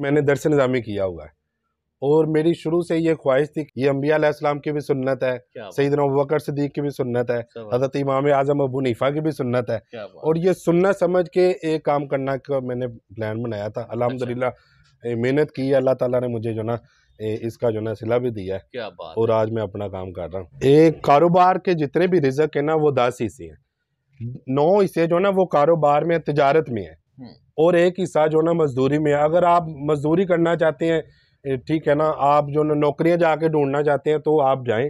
मैंने दरस निज़ामी किया हुआ है और मेरी शुरू से ये ख्वाहिश थी ये अम्बियालाम की भी सुन्नत है सईदन वकर सदीक की भी सुन्नत है हजरत इमाम आजम अबू नीफ़ा की भी सुन्नत है और ये सुन्नत समझ के एक काम करना का मैंने प्लान बनाया था अलहमदिल्ला अच्छा। मेहनत की है अल्लाह ताला ने मुझे जो ना इसका जो ना सिला भी दिया है और आज मैं अपना काम कर रहा हूँ एक कारोबार के जितने भी रिजक है ना वो दस हिस्से हैं नौ हिस्से जो ना वो कारोबार में तजारत में है हम्म। और एक हिस्सा जो ना मजदूरी में अगर आप मजदूरी करना चाहते हैं ठीक है ना आप जो ना नौकरियां जाके ढूंढना चाहते हैं तो आप जाएं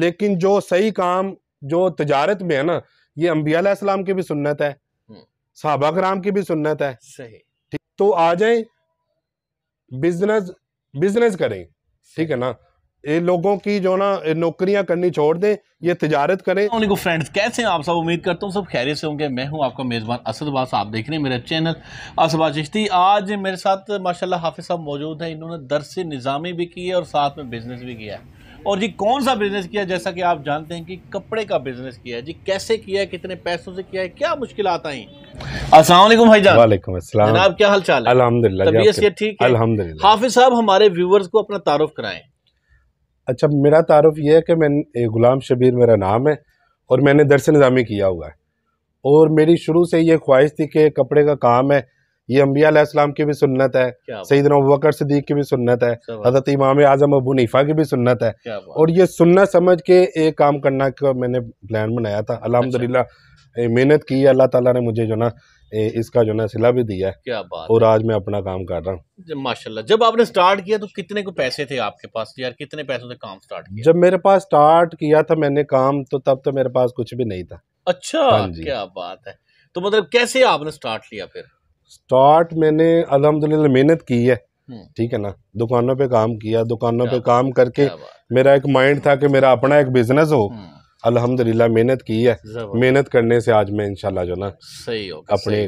लेकिन जो सही काम जो तजारत में है ना ये अम्बियालाम की भी सुन्नत है हम्म। साहबा राम की भी सुन्नत है सही ठीक तो आ जाए बिजनेस बिजनेस करें ठीक है ना ये लोगों की जो ना नौकरियां करनी छोड़ दें ये तजारत करें उनको फ्रेंड्स कैसे हैं आप सब उम्मीद करता हूँ सब खैरियत से होंगे मैं हूँ आपका मेज़बान असदबास आप देख रहे हैं मेरा चैनल असदबाज चिश्ती आज मेरे साथ माशाल्लाह हाफिज साहब मौजूद हैं इन्होंने दरस निज़ामी भी की है और साथ में बिज़नेस भी किया है और जी कौन सा बिज़नेस किया जैसा कि आप जानते हैं कि कपड़े का बिज़नेस किया है जी कैसे किया है कितने पैसों से किया है क्या मुश्किल आई असलम भाई जनाब क्या हाल चाल है अलहमदिल्ला ठीक है हाफिज साहब हमारे व्यूवर्स को अपना तारुफ कराएं अच्छा मेरा तारफ़ यह है कि मैं ग़ुलाम शबीर मेरा नाम है और मैंने दरस निज़ामी किया हुआ है और मेरी शुरू से ये ख्वाहिश थी कि कपड़े का काम है ये अम्बियालाम की भी सुन्नत है सईद नकर सदीक की भी सुन्नत है हज़रत इमाम आज़म अबू नीफ़ा की भी सुन्नत है और ये सुन्नत समझ के एक काम करना का मैंने प्लान बनाया था अलहमदिल्ला अच्छा। मेहनत की है अल्लाह ताला ने मुझे जो ना इसका जो ना सिला भी दिया है क्या बात और आज मैं अपना काम कर रहा हूँ माशाल्लाह जब आपने स्टार्ट किया तो कितने को पैसे थे आपके पास यार कितने पैसों से काम स्टार्ट किया जब मेरे पास स्टार्ट किया था मैंने काम तो तब तो मेरे पास कुछ भी नहीं था अच्छा हाँ क्या बात है तो मतलब कैसे आपने स्टार्ट लिया फिर स्टार्ट मैंने अलहमदिल्ला मेहनत की है हम्म। ठीक है ना दुकानों पे काम किया दुकानों पे काम करके मेरा एक माइंड था कि मेरा अपना एक बिजनेस हो हम्म। अल्हम्दुलिल्लाह मेहनत की है मेहनत करने से आज मैं इंशाल्लाह जो ना सही हो अपने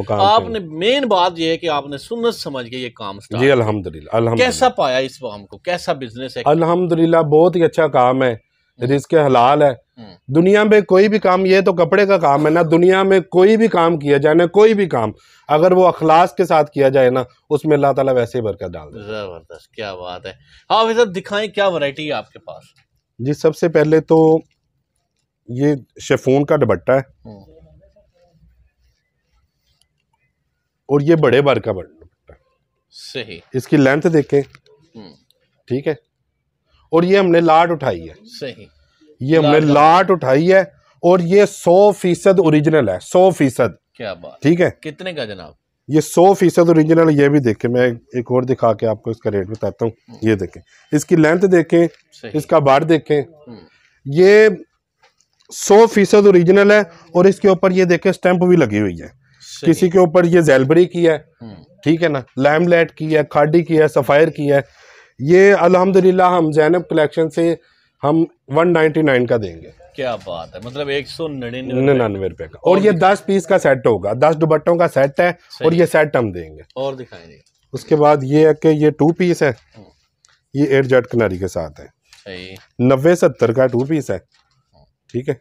मुकाम आपने मेन बात यह है कि आपने सुन्नत समझ के ये काम जी अल्हम्दुलिल्लाह अल्हम्दुलिल्लाह कैसा पाया इस काम को कैसा बिजनेस है अल्हम्दुलिल्लाह बहुत ही अच्छा काम है हम्म। रिस्क हलाल है हम्म। दुनिया में कोई भी काम ये तो कपड़े का काम है ना दुनिया में कोई भी काम किया जाए ना कोई भी काम अगर वो अखलास के साथ किया जाए ना उसमें अल्लाह ताला वैसे ही बरकत डाल दे जबरदस्त क्या बात है हाँ भाई साहब दिखाएं क्या वैरायटी है आपके पास जी सबसे पहले तो ये शेफोन का दुबट्टा है हाँ। और ये बड़े बार का दुबट्टा सही इसकी लेंथ देखें हम्म। ठीक है और ये हमने लाट उठाई है सही ये हमने लाट उठाई है और ये सौ फीसद ओरिजिनल है सौ फीसद क्या बात ठीक है कितने का जनाब ये सौ फीसद ओरिजिनल ये भी देखें मैं एक और दिखा के आपको इसका रेट बताता हूँ हम्म। ये देखें इसकी लेंथ देखें इसका बार देखें हम्म। ये सौ फीसद ओरिजिनल है और इसके ऊपर ये देखे स्टैंप भी लगी हुई है किसी के ऊपर ये जेलबरी की है हम्म। ठीक है ना लाइट की है खाडी की है सफ़ायर की है ये अल्हम्दुलिल्लाह हम जैनब कलेक्शन से हम 199 का देंगे क्या बात है मतलब एक सौ निन्यानवे रुपए का और, ये दस पीस का सेट होगा दस दुपट्टों का सेट है और ये सेट हम देंगे और दिखाएंगे उसके बाद ये है कि ये टू पीस है हम्म। ये एयर जेट किनारी के साथ है नब्बे सत्तर का टू पीस है ठीक है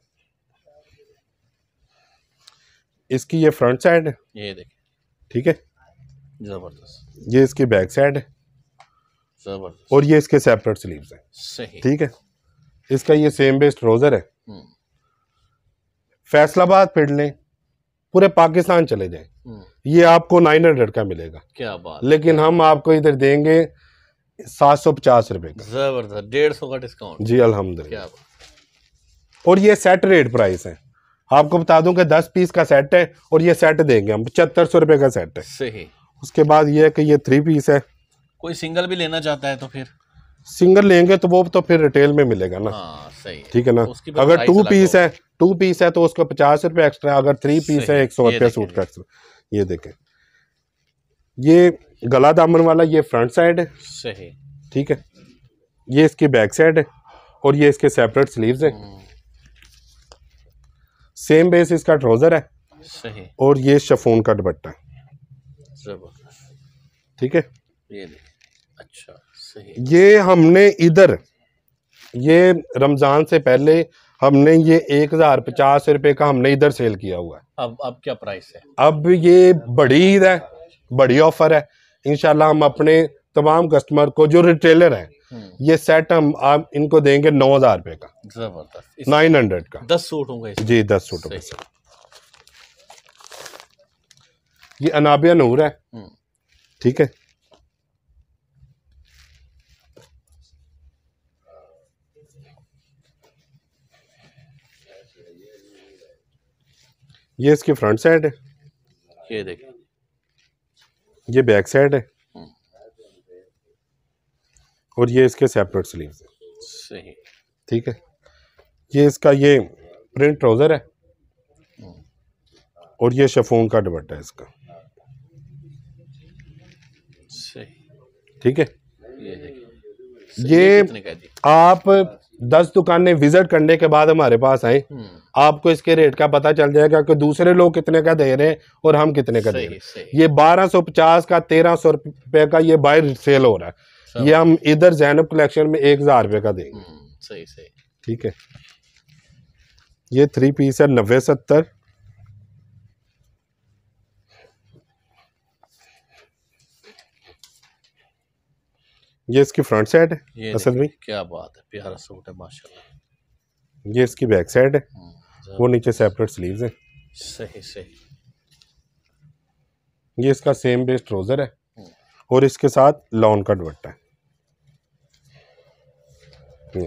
इसकी ये फ्रंट साइड है ये देखिए ठीक है जबरदस्त ये इसकी बैक साइड है जबरदस्त और ये इसके सेपरेट स्लीव्स हैं सही ठीक है इसका ये सेम बेस्ड रोजर है हम्म। फैसलाबाद फिर लें पूरे पाकिस्तान चले जाएं हम्म। ये आपको नाइन हंड्रेड का मिलेगा क्या बात लेकिन हम आपको इधर देंगे सात सौ पचास रुपए का जबरदस्त डेढ़ सौ का डिस्काउंट जी अलहमदुल्ला और ये सेट रेट प्राइस है आपको बता दूं कि दस पीस का सेट है और ये सेट देंगे हम पचहत्तर सौ रुपये का सेट है सही उसके बाद ये है कि ये थ्री पीस है कोई सिंगल भी लेना चाहता है तो फिर सिंगल लेंगे तो वो तो फिर रिटेल में मिलेगा ना हाँ, सही ठीक है ना तो अगर टू पीस है टू पीस है तो उसका पचास रुपये एक्स्ट्रा अगर थ्री पीस है एक सौ रुपया सूट का एक्स्ट्रा ये देखें ये गला दामन वाला ये फ्रंट साइड है सही ठीक है ये इसकी बैक साइड है और ये इसके सेपरेट स्लीव्स हैं सेम बेस इसका ट्राउजर है सही और ये शफोन का दुपट्टा है ठीक है ये अच्छा सही ये हमने इधर ये रमज़ान से पहले हमने ये एक हज़ार पचास रुपए का हमने इधर सेल किया हुआ है अब अब क्या प्राइस है अब ये बड़ी ईद है बड़ी ऑफ़र है इनशाला हम अपने तमाम कस्टमर को जो रिटेलर है हम्म। ये सेट हम आप इनको देंगे नौ हज़ार रुपए का जबरदस्त नाइन हंड्रेड का दस सूट होंगे जी दस सूट होंगे ये अनाबिया नूर है हम्म। ठीक है ये इसकी फ्रंट साइड है ये देखिए ये बैक साइड है हम्म। और ये इसके सेपरेट स्लीव्स है सही ठीक है ये इसका ये प्रिंट ट्राउज़र है और ये शेफोन का दुपट्टा है इसका ठीक है ये, आप दस दुकानें विजिट करने के बाद हमारे पास आए हम्म। आपको इसके रेट का पता चल जाएगा कि दूसरे लोग कितने का दे रहे हैं और हम कितने का दे रहे हैं ये बारह सौ पचास का तेरह सौ रुपये का ये बाय सेल हो रहा है ये हम इधर जैनब कलेक्शन में एक हजार रुपये का देंगे हम्म, सही सही ठीक है ये थ्री पीस है नब्बे सत्तर ये इसकी फ्रंट साइड है असल में क्या बात है प्यारा सूट है माशाल्लाह ये इसकी बैक साइड है हम्म, वो नीचे सेपरेट स्लीव्स हैं सही सही ये इसका सेम बेस ट्रोजर है हम्म। और इसके साथ लॉन्ग का दुपट्टा है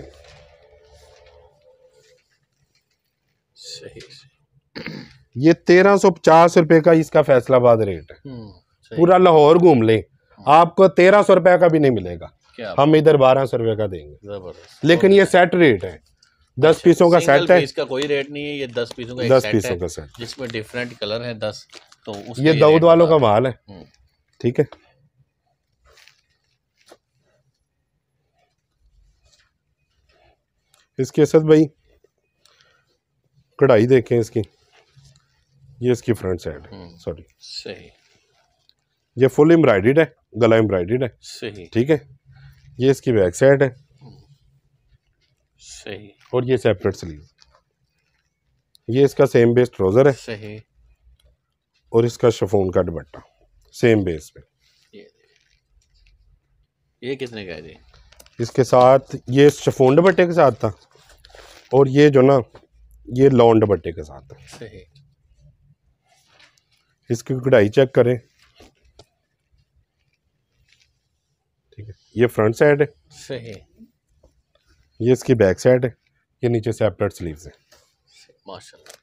ये तेरह सौ पचास रुपए का इसका फैसलाबाद रेट है हम्म, पूरा लाहौर घूम ले हाँ। आपको तेरह सौ रुपए का भी नहीं मिलेगा हम इधर बारह सौ रुपए का देंगे लेकिन ये सेट रेट है दस अच्छा, पीसों का सेट है इसका कोई रेट नहीं है ये दस पीसों का दस पीसों का सेट जिसमें डिफरेंट कलर है दस तो ये दाऊद वालों का माल है हम्म। ठीक है इसके असद भाई कढ़ाई देखें इसकी ये इसकी फ्रंट साइड है सॉरी हम्म। सही ये फुल एम्ब्राइडेड है गला एम्ब्राइडेड है सही ठीक है ये इसकी बैक साइड है सही और ये सेपरेट स्लीव ये इसका सेम बेस ट्राउज़र है सही और इसका शफोन का दुपट्टा सेम बेस पे ये, ये कितने का है इसके साथ ये शफोन दुपट्टे के साथ था और ये जो ना ये लॉन दुपट्टे के साथ सही इसकी कढ़ाई चेक करें ठीक है ये फ्रंट साइड है सही ये इसकी बैक साइड है ये नीचे सेपरेट स्लीव्स है माशाल्लाह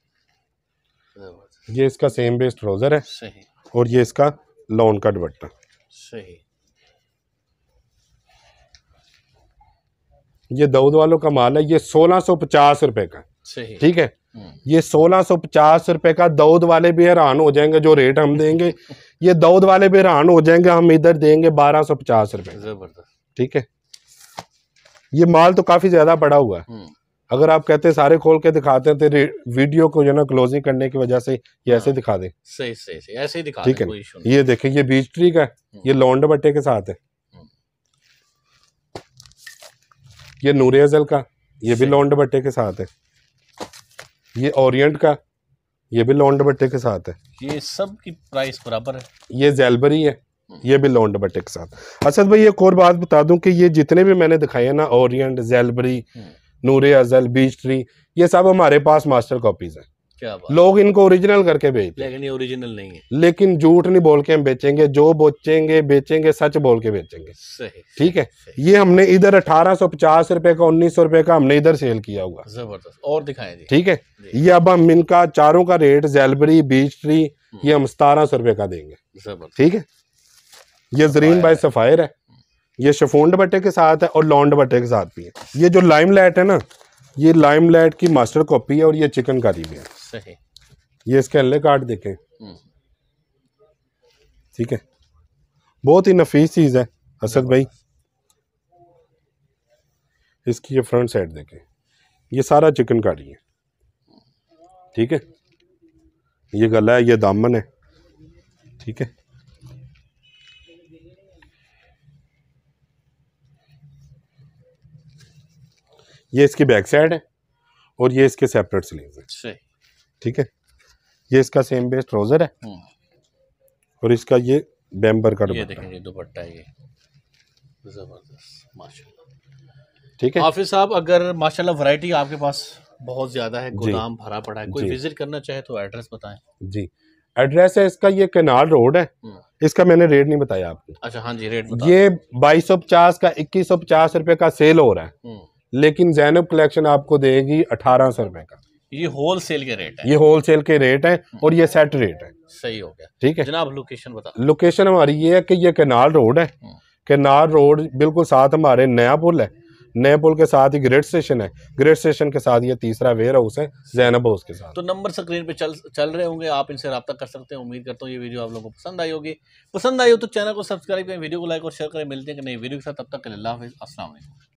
ये इसका सेम बेस्ट ट्राउज़र है सही और ये इसका लॉन का दुपट्टा सही ये दाऊद वालों का माल है ये सोलह सो पचास रुपए का ठीक है हम्म। ये सोलह सो पचास रुपए का दाऊद वाले भी हैरान हो जाएंगे जो रेट हम देंगे ये दाऊद वाले भी हैरान हो जाएंगे हम इधर देंगे बारह सौ पचास रुपए ठीक है ये माल तो काफी ज्यादा पड़ा हुआ है हम्म। अगर आप कहते हैं सारे खोल के दिखाते हैं तो वीडियो को जो ना क्लोजिंग करने की वजह से ये ऐसे हाँ। दिखा दे सही सही सही ऐसे ही दिखा ठीक है ये देखे ये बीच ट्री का ये लौंड बट्टे के साथ है ये नूरे अजल का ये भी लॉन्ड बट्टे के साथ है ये ओरियंट का ये भी लॉन्ड बट्टे के साथ है ये सब की प्राइस बराबर है ये जैलबरी है hmm. ये भी लॉन्ड बट्टे के साथ असद भाई एक और बात बता दूं कि ये जितने भी मैंने दिखाए हैं ना ओरियंट जैलबरी hmm. नूरे अजल बीच ट्री ये सब हमारे पास मास्टर कॉपीज़ हैं लोग इनको ओरिजिनल करके बेच लेकिन ये ओरिजिनल नहीं है लेकिन झूठ नहीं बोल के हम बेचेंगे जो बोचेंगे बेचेंगे सच बोल के बेचेंगे सही ठीक है सही। ये हमने इधर अठारह सौ पचास रूपए का उन्नीस सौ रुपए का हमने इधर सेल किया हुआ जबरदस्त और दिखाए ठीक है ये अब हम इनका चारों का रेट जेलबरी बीच ट्री ये हम सतारह सौ रूपये का देंगे ठीक है ये जरीन बाय सफायर है ये शफोंड बट्टे के साथ है और लॉन्ड दुपट्टे के साथ भी है ये जो लाइम लाइट है ना ये लाइम लाइट की मास्टर कॉपी है और ये चिकनकारी भी है सही ये अल्ले कार्ड देखें हम्म। ठीक है बहुत ही नफीस चीज़ है असद भाई इसकी ये फ्रंट साइड देखें ये सारा चिकनकारी है ठीक है ये गला है ये दामन है ठीक है ये इसकी बैक साइड है और ये इसके सेपरेट स्लीव है ठीक है ये इसका सेम बेस ट्राउजर है हम्म। और इसका ये बैम्बर का ये देखें ये दुपट्टा ये जबरदस्त माशाल्लाह ठीक है हाफिज साहब अगर माशाल्लाह वैरायटी आपके पास बहुत ज़्यादा है गोदाम भरा पड़ा है कोई विजिट करना चाहे तो एड्रेस बताएं जी एड्रेस है इसका ये केनाल रोड है हम्म। इसका मैंने रेट नहीं बताया आपको अच्छा हाँ जी रेट ये बाईस सौ पचास का इक्कीस सौ पचास रुपए का सेल हो रहा है हम्म। लेकिन जैनब कलेक्शन आपको देगी अठारह सौ रुपए का ये होल सेल के रेट है ये होल सेल के रेट है और ये सेट रेट है सही हो गया ठीक है जनाब लोकेशन बता लोकेशन हमारी ये है कि ये केनाल रोड है केनाल हम्म। रोड बिल्कुल साथ हमारे नया पुल है नए पुल के साथ ही ग्रेड स्टेशन है ग्रेड स्टेशन के साथ ये तीसरा वेयर हाउस है जैनब हाउस के साथ तो नंबर स्क्रीन पे चल चल रहे होंगे आप इनसे रब्ता कर सकते हैं उम्मीद करता हूँ ये वीडियो आप लोगों को पसंद आई होगी पसंद आई हो तो चैनल को सब्सक्राइब करें वीडियो को लाइक और शेयर करें मिलते हैं कि नई वीडियो के साथ तब तक के लिए हाफिज़ असल